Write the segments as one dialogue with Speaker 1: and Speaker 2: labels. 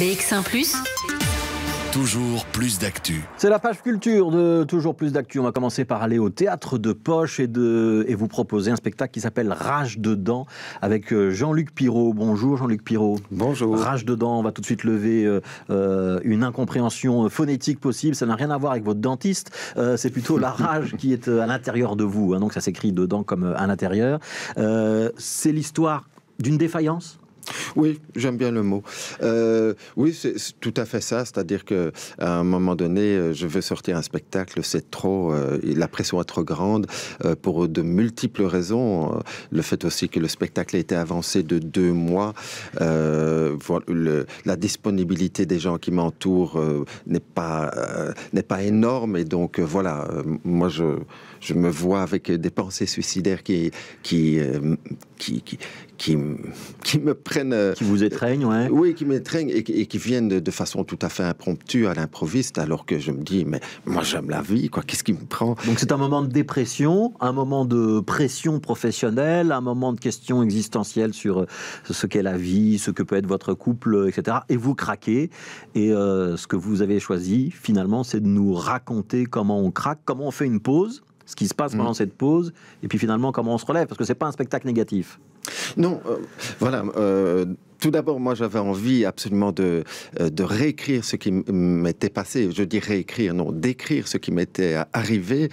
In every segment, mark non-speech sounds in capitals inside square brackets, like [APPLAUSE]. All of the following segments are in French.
Speaker 1: BX1 ⁇
Speaker 2: Toujours plus d'actu. C'est la page culture de Toujours plus d'actu. On va commencer par aller au théâtre de poche et, de, et vous proposer un spectacle qui s'appelle Rage dedans avec euh, Jean-Luc Pirot. Bonjour Jean-Luc Pirot. Bonjour. Rage dedans, on va tout de suite lever euh, euh, une incompréhension phonétique possible. Ça n'a rien à voir avec votre dentiste. c'est plutôt la [LAUGHS] rage qui est à l'intérieur de vous. Hein. donc ça s'écrit dedans comme à l'intérieur. c'est l'histoire d'une défaillance oui, j'aime bien le mot.
Speaker 1: Euh, oui, c'est tout à fait ça. C'est-à-dire que à un moment donné, euh, je veux sortir un spectacle, c'est trop, euh, la pression est trop grande pour de multiples raisons. Le fait aussi que le spectacle ait été avancé de deux mois, la disponibilité des gens qui m'entourent n'est pas n'est pas énorme et donc voilà, moi je je me vois avec des pensées suicidaires qui, qui, euh, qui, qui, qui, me prennent. Euh, qui vous étreignent, ouais. Oui, qui m'étreignent et, qui viennent de, façon tout à fait impromptue, à l'improviste, alors que je me dis, mais moi
Speaker 2: j'aime la vie, quoi, qu'est-ce qui me prend Donc c'est un moment de dépression, un moment de pression professionnelle, un moment de question existentielle sur euh, ce qu'est la vie, ce que peut être votre couple, etc. Et vous craquez. Et ce que vous avez choisi, finalement, c'est de nous raconter comment on craque, comment on fait une pause ce qui se passe pendant mm. cette pause, et puis finalement comment on se relève, parce que c'est pas un spectacle négatif.
Speaker 1: Non, euh, voilà. Euh, tout d'abord, moi, j'avais envie absolument de, euh, de réécrire ce qui m'était passé. Je dis réécrire, non, d'écrire ce qui m'était arrivé.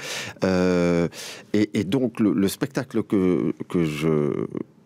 Speaker 1: et, donc, le, le spectacle que, que je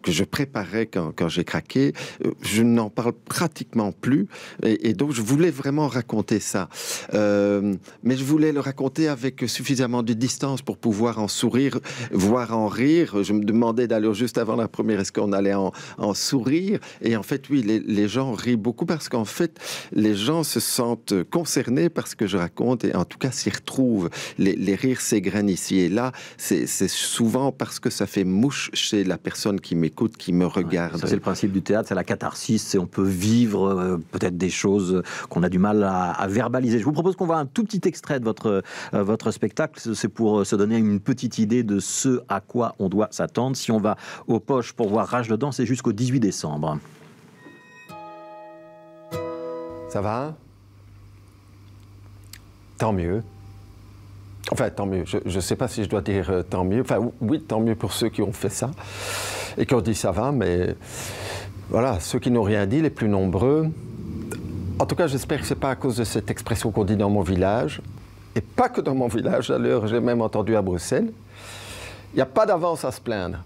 Speaker 1: que je préparais quand, j'ai craqué, euh, je n'en parle pratiquement plus. Et, donc, je voulais vraiment raconter ça. Euh, mais je voulais le raconter avec suffisamment de distance pour pouvoir en sourire, voire en rire. Je me demandais d'aller juste avant la première, est-ce qu'on allait en, sourire Et en fait, oui, les, gens rient beaucoup parce qu'en fait, les gens se sentent concernés par ce que je raconte et en tout cas s'y retrouvent. Les, les rires s'égrènent ici et là. C'est souvent parce que ça fait mouche
Speaker 2: chez la personne qui m'écoute qui me regarde. c'est le principe du théâtre, c'est la catharsis, c'est on peut vivre euh, peut-être des choses qu'on a du mal à, verbaliser. Je vous propose qu'on voit un tout petit extrait de votre, euh, votre spectacle. C'est pour euh, se donner une petite idée de ce à quoi on doit s'attendre. Si on va aux poches pour voir Rage dedans, c'est jusqu'au 18 décembre. Ça va
Speaker 1: Tant mieux. Enfin, tant mieux. Je ne sais pas si je dois dire tant mieux. Enfin, oui, tant mieux pour ceux qui ont fait ça. Et quand je dit ça va, mais voilà, ceux qui n'ont rien dit, les plus nombreux. En tout cas, j'espère que ce n'est pas à cause de cette expression qu'on dit dans mon village. Et pas que dans mon village, d'ailleurs, j'ai même entendu à Bruxelles. Il n'y a pas d'avance à se plaindre.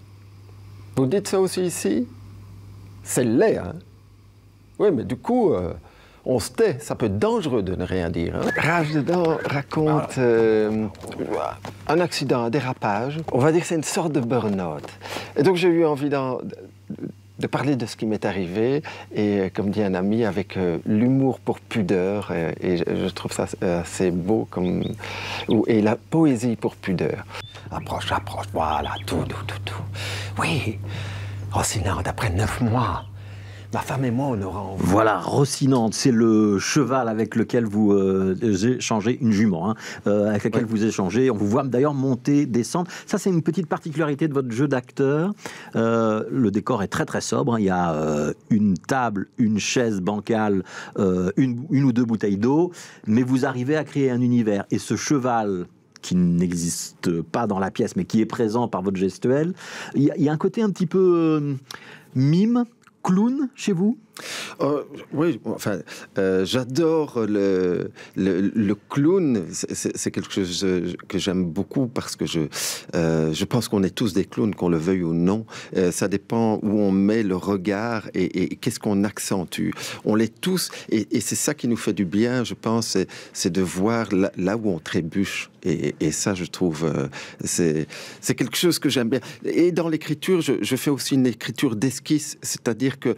Speaker 1: Vous dites ça aussi ici C'est laid, hein Oui, mais du coup. Euh, on se tait. Ça peut être dangereux de ne rien dire. Hein. Rage dedans raconte euh, un accident, un dérapage. On va dire que c'est une sorte de burn-out. Et donc j'ai eu envie de parler de ce qui m'est arrivé et euh, comme dit un ami avec euh, l'humour pour pudeur et, je, trouve ça assez beau comme et la poésie pour pudeur. Approche, approche, voilà tout, tout, tout, tout. Oui, Rocinante d'après neuf mois, Ma femme et moi, on aura envie.
Speaker 2: Voilà, rossinante c'est le cheval avec lequel vous échangez, euh, une jument, hein. euh, avec laquelle vous échangez. On vous voit d'ailleurs monter, descendre. Ça, c'est une petite particularité de votre jeu d'acteur. Euh, le décor est très très sobre. Hein. Il y a une table, une chaise bancale, une, une ou deux bouteilles d'eau. Mais vous arrivez à créer un univers. Et ce cheval qui n'existe pas dans la pièce, mais qui est présent par votre gestuelle. Il y, a un côté un petit peu mime clown chez vous Oh,
Speaker 1: oui, enfin, euh, j'adore le, le, clown. C'est quelque chose euh, que j'aime beaucoup parce que je, euh, je pense qu'on est tous des clowns, qu'on le veuille ou non. ça dépend où on met le regard et, qu'est-ce qu'on accentue. On l'est tous et, c'est ça qui nous fait du bien, je pense, c'est de voir là, où on trébuche. Et, ça, je trouve, c'est quelque chose que j'aime bien. Et dans l'écriture, je, fais aussi une écriture d'esquisse, c'est-à-dire que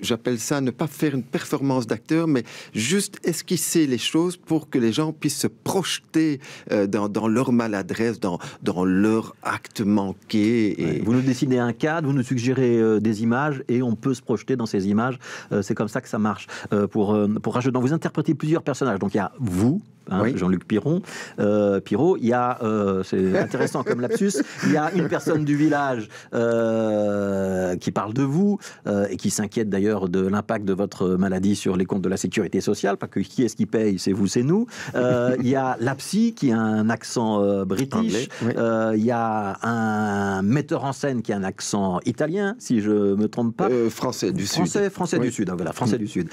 Speaker 1: j'appelle ça ne pas faire une performance d'acteur, mais juste esquisser les choses pour que les gens puissent se
Speaker 2: projeter euh, dans, leur maladresse, dans, leur acte manqué. vous nous dessinez un cadre, vous nous suggérez euh, des images et on peut se projeter dans ces images. Euh, c'est comme ça que ça marche pour, pour Vous interprétez plusieurs personnages. Donc il y a vous, Hein, Jean-Luc Piron, euh, Pirot. Il y a, euh, c'est [LAUGHS] intéressant comme lapsus, il y a une personne du village euh, qui parle de vous euh, et qui s'inquiète d'ailleurs de l'impact de votre maladie sur les comptes de la sécurité sociale, parce que qui est-ce qui paye C'est vous, c'est nous. il y a la [LAUGHS] qui a un accent british. il y a un metteur en scène qui a un accent italien, si je me trompe pas. français du Sud. Français du Sud, hein, voilà, français du Sud.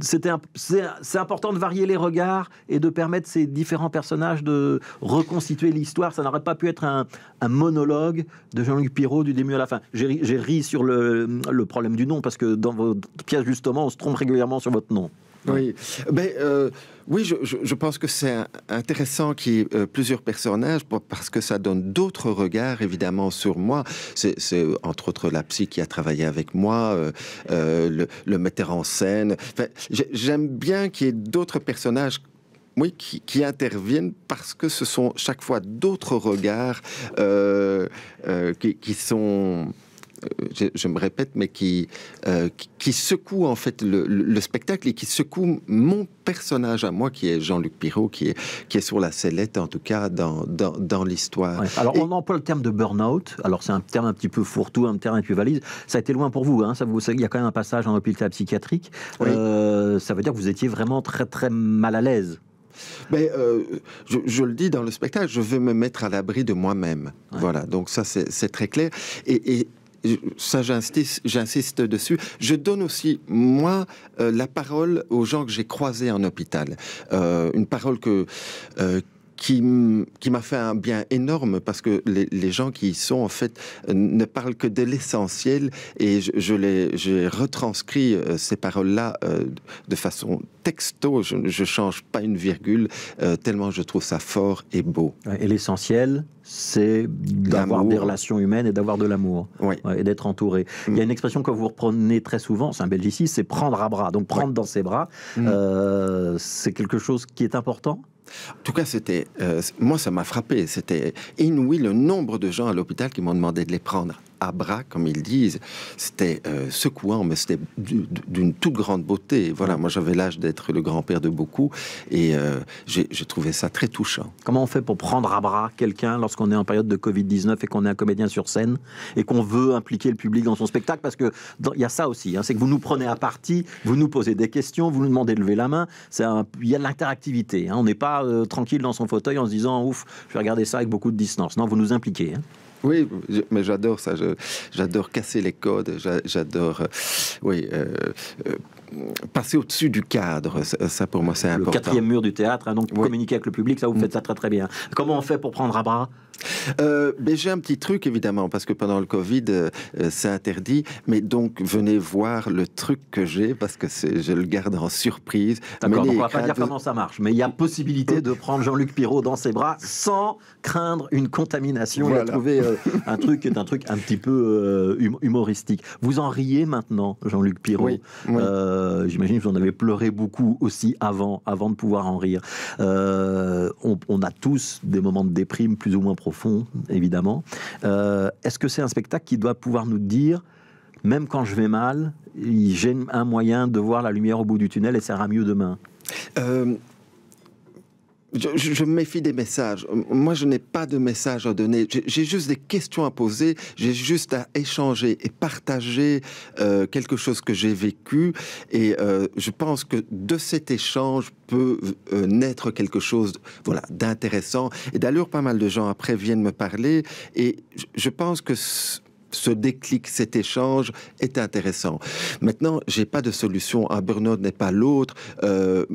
Speaker 2: C'était, c'est important de varier les regards et de permettre ces différents personnages de reconstituer l'histoire. Ça n'aurait pas pu être un, monologue de Jean-Luc Pirot du début à la fin. J'ai ri sur le, problème du nom parce que dans votre pièce, justement, on se trompe régulièrement sur votre nom. Oui, ben, euh, oui je, pense que
Speaker 1: c'est intéressant qu'il y ait euh, plusieurs personnages parce que ça donne d'autres regards évidemment sur moi. C'est entre autres la psy qui a travaillé avec moi, euh, le, metteur en scène. J'aime bien qu'il y ait d'autres personnages oui, qui, interviennent parce que ce sont chaque fois d'autres regards euh, euh, qui, sont. Euh, je, me répète, mais qui, secouent qui secoue en fait le, spectacle et qui secouent mon personnage à moi, qui est Jean-Luc Pirot, qui est, qui est sur la sellette, en tout cas, dans, dans, dans l'histoire. Alors,
Speaker 2: on emploie le terme de burn-out. Alors, c'est un terme un petit peu fourre-tout, un terme un peu valise. Ça a été loin pour vous. Hein. Ça vous il y a quand même un passage en hôpital psychiatrique. ça veut dire que vous étiez vraiment très, très mal à l'aise.
Speaker 1: Mais euh, je, le dis dans le spectacle, je veux me mettre à l'abri de moi-même. Voilà, donc ça c'est très clair. Et, ça j'insiste, dessus. Je donne aussi moi euh, la parole aux gens que j'ai croisés en hôpital, euh, une parole que qui, m'a fait un bien énorme parce que les, gens qui y sont, en fait, euh, ne parlent que de l'essentiel et je, je j'ai retranscrit euh, ces paroles-là euh, de façon texto. Je ne change pas une virgule,
Speaker 2: tellement je trouve ça fort et beau. Et l'essentiel, c'est d'avoir des relations humaines et d'avoir de l'amour et d'être entouré. Mm. Il y a une expression que vous reprenez très souvent, c'est un belgici, c'est prendre à bras. Donc prendre dans ses bras, mm. c'est quelque chose qui est important
Speaker 1: en tout cas, c'était, euh, moi, ça m'a frappé. C'était inouï le nombre de gens à l'hôpital qui m'ont demandé de les prendre à bras, comme ils disent. C'était euh, secouant, mais c'était d'une toute grande beauté. Voilà, moi j'avais l'âge d'être le grand-père de beaucoup et euh, j'ai trouvé ça très touchant.
Speaker 2: Comment on fait pour prendre à bras quelqu'un lorsqu'on est en période de Covid-19 et qu'on est un comédien sur scène et qu'on veut impliquer le public dans son spectacle Parce qu'il y a ça aussi, hein, c'est que vous nous prenez à partie, vous nous posez des questions, vous nous demandez de lever la main. Il y a de l'interactivité. Hein. on n'est pas euh, tranquille dans son fauteuil en se disant ouf, je vais regarder ça avec beaucoup de distance. Non, vous nous impliquez. Hein. Oui,
Speaker 1: mais j'adore ça. J'adore casser les codes. J'adore, euh, oui, euh, euh, passer au-dessus du cadre. Ça, pour moi, c'est important. Le quatrième
Speaker 2: mur du théâtre, hein, donc communiquer avec le public, ça vous mm. faites ça très très bien. Comment on fait pour prendre à bras euh, ben, J'ai un petit truc
Speaker 1: évidemment parce que pendant le Covid euh, euh, c'est interdit, mais donc venez voir le truc que j'ai parce que je le garde en surprise. D'accord, on va pas dire comment
Speaker 2: ça marche, mais il y a possibilité de prendre Jean-Luc Pirot dans ses bras sans craindre une contamination. On a trouvé un truc qui est un truc un petit peu hum, humoristique. Vous en riez maintenant, Jean-Luc Pirot. Euh, j'imagine que vous en avez pleuré beaucoup aussi avant, avant de pouvoir en rire. Euh, on, a tous des moments de déprime plus ou moins profonds, évidemment. Euh, est-ce que c'est un spectacle qui doit pouvoir nous dire, même quand je vais mal, j'ai un moyen de voir la lumière au bout du tunnel et ça ira mieux demain
Speaker 1: je, me méfie des messages. Moi, je n'ai pas de message à donner. J'ai juste des questions à poser. J'ai juste à échanger et partager euh, quelque chose que j'ai vécu. Et euh, je pense que de cet échange peut euh, naître quelque chose, voilà, d'intéressant. Et d'ailleurs, pas mal de gens après viennent me parler. Et je pense que ce déclic, cet échange est intéressant. Maintenant, j'ai pas de solution. Un burn n'est pas l'autre. Euh,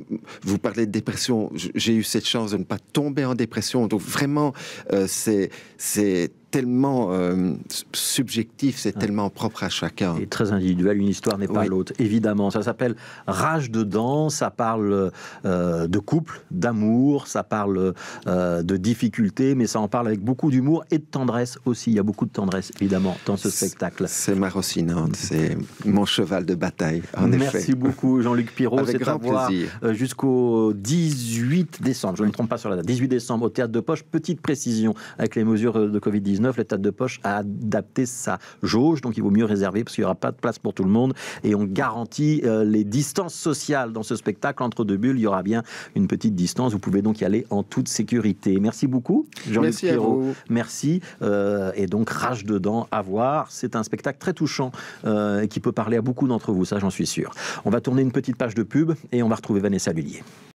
Speaker 1: vous parlez de dépression. J'ai eu cette chance de ne pas tomber en dépression. Donc vraiment, euh, c'est c'est tellement
Speaker 2: euh, subjectif, c'est tellement propre à chacun. Et très individuel, une histoire n'est pas l'autre, évidemment. Ça s'appelle Rage de danse », ça parle euh, de couple, d'amour, ça parle euh, de difficultés, mais ça en parle avec beaucoup d'humour et de tendresse aussi. Il y a beaucoup de tendresse, évidemment, dans ce spectacle. C'est marocinant, c'est mon cheval de bataille, en Merci beaucoup, Jean-Luc Pirot. Avec grand plaisir. Jusqu'au 18 décembre, je ne me trompe pas sur la date, 18 décembre au Théâtre de Poche. Petite précision avec les mesures de Covid-19 l'état de poche a adapté sa jauge, donc il vaut mieux réserver parce qu'il n'y aura pas de place pour tout le monde. Et on garantit euh, les distances sociales dans ce spectacle. Entre deux bulles, il y aura bien une petite distance. Vous pouvez donc y aller en toute sécurité. Merci beaucoup, Jean-Luc Pierrot. Merci. Euh, et donc, Rage dedans, à voir. C'est un spectacle très touchant euh, et qui peut parler à beaucoup d'entre vous, ça j'en suis sûr. On va tourner une petite page de pub et on va retrouver Vanessa Lullier.